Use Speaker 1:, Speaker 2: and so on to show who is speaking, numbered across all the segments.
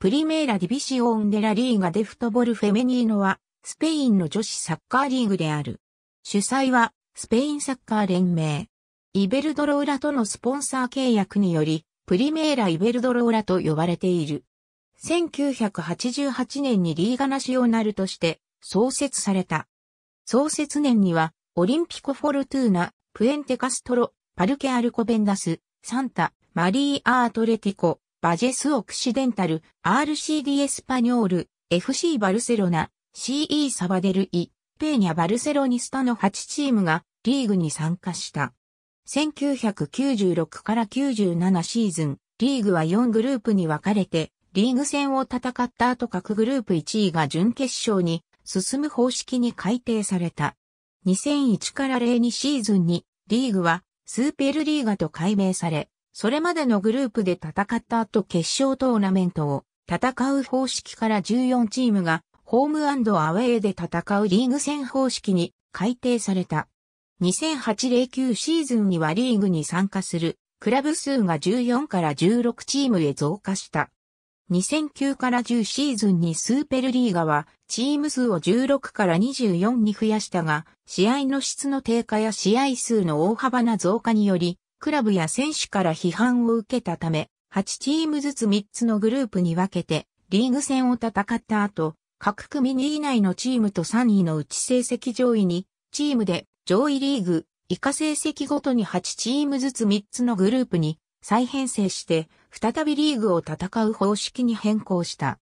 Speaker 1: プリメーラディビシオンデラリーガデフトボルフェメニーノは、スペインの女子サッカーリーグである。主催は、スペインサッカー連盟。イベルドローラとのスポンサー契約により、プリメーライベルドローラと呼ばれている。1988年にリーガナシオナルとして創設された。創設年には、オリンピコ・フォルトゥーナ、プエンテ・カストロ、パルケ・アルコベンダス、サンタ、マリー・アートレティコ、バジェス・オクシデンタル、RCD エスパニョール、FC バルセロナ、CE サバデルイ、ペーニャ・バルセロニスタの8チームがリーグに参加した。1996から97シーズン、リーグは4グループに分かれて、リーグ戦を戦った後各グループ1位が準決勝に進む方式に改定された。2001から02シーズンにリーグはスーペルリーガと改名され、それまでのグループで戦った後決勝トーナメントを戦う方式から14チームがホームアウェイで戦うリーグ戦方式に改定された。2008-09シーズンにはリーグに参加するクラブ数が14から16チームへ増加した。2009から10シーズンにスーペルリーガはチーム数を16から24に増やしたが、試合の質の低下や試合数の大幅な増加により、クラブや選手から批判を受けたため、8チームずつ3つのグループに分けて、リーグ戦を戦った後、各組2位以内のチームと3位のうち成績上位に、チームで上位リーグ、以下成績ごとに8チームずつ3つのグループに再編成して、再びリーグを戦う方式に変更した。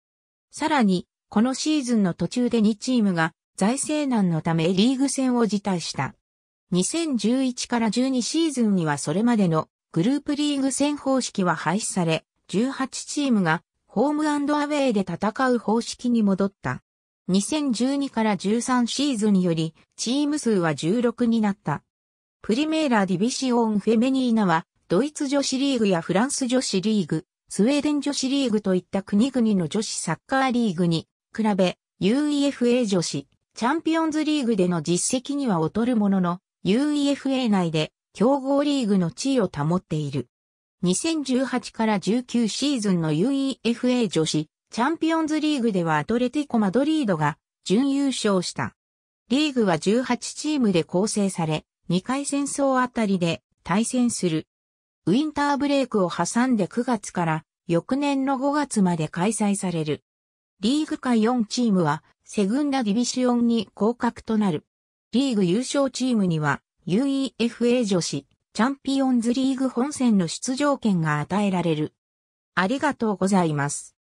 Speaker 1: さらに、このシーズンの途中で2チームが財政難のためリーグ戦を辞退した。2011から12シーズンにはそれまでのグループリーグ戦方式は廃止され、18チームがホームアウェイで戦う方式に戻った。2012から13シーズンよりチーム数は16になった。プリメーラディビシオンフェメニーナはドイツ女子リーグやフランス女子リーグ、スウェーデン女子リーグといった国々の女子サッカーリーグに比べ UEFA 女子チャンピオンズリーグでの実績には劣るものの UEFA 内で競合リーグの地位を保っている。2018から19シーズンの UEFA 女子チャンピオンズリーグではアトレティコ・マドリードが準優勝した。リーグは18チームで構成され、2回戦争あたりで対戦する。ウィンターブレイクを挟んで9月から翌年の5月まで開催される。リーグ下4チームはセグンダディビシオンに降格となる。リーグ優勝チームには UEFA 女子チャンピオンズリーグ本戦の出場権が与えられる。ありがとうございます。